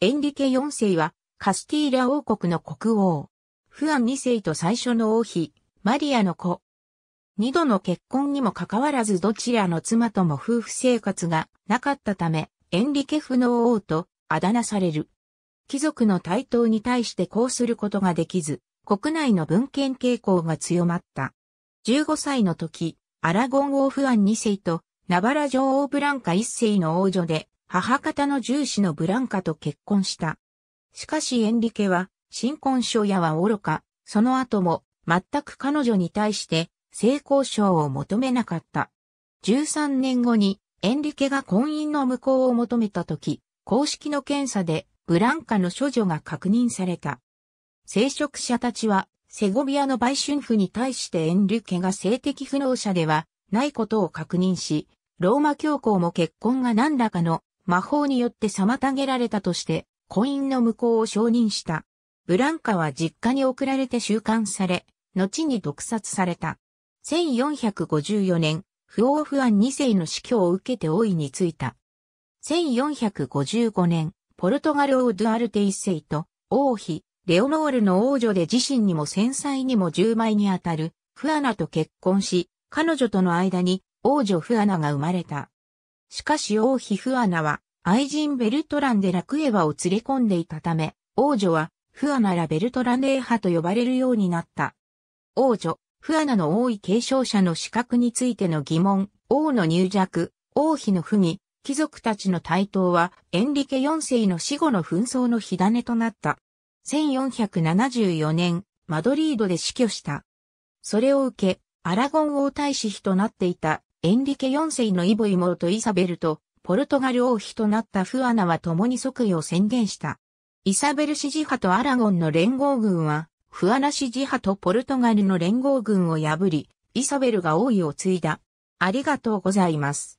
エンリケ4世はカスティーラ王国の国王。フアン2世と最初の王妃、マリアの子。二度の結婚にもかかわらずどちらの妻とも夫婦生活がなかったため、エンリケ不能王とあだ名される。貴族の台頭に対してこうすることができず、国内の文献傾向が強まった。15歳の時、アラゴン王フアン2世とナバラ女王ブランカ1世の王女で母方の重視のブランカと結婚した。しかしエンリケは、新婚書やは愚か、その後も、全く彼女に対して、性交渉を求めなかった。13年後に、エンリケが婚姻の無効を求めた時、公式の検査で、ブランカの処女が確認された。聖職者たちは、セゴビアの売春婦に対してエンリケが性的不能者ではないことを確認し、ローマ教皇も結婚が何らかの魔法によって妨げられたとして、婚姻の無効を承認した。ブランカは実家に送られて収監され、後に毒殺された。1454年、不王不安2世の死去を受けて王位についた。1455年、ポルトガル王ドゥアルテ一世と、王妃、レオノールの王女で自身にも繊細にも10枚にあたる、フアナと結婚し、彼女との間に王女フアナが生まれた。しかし王妃フアナは愛人ベルトランでラクエワを連れ込んでいたため、王女はフアナらベルトランレーハと呼ばれるようになった。王女、フアナの王位継承者の資格についての疑問、王の入弱、王妃の不義、貴族たちの台頭はエンリケ4世の死後の紛争の火種となった。1474年、マドリードで死去した。それを受け、アラゴン王太子妃となっていたエンリケ4世のイボ妹イサベルと、ポルトガル王妃となったフアナは共に即位を宣言した。イサベル支持派とアラゴンの連合軍は、フアナ支持派とポルトガルの連合軍を破り、イサベルが王位を継いだ。ありがとうございます。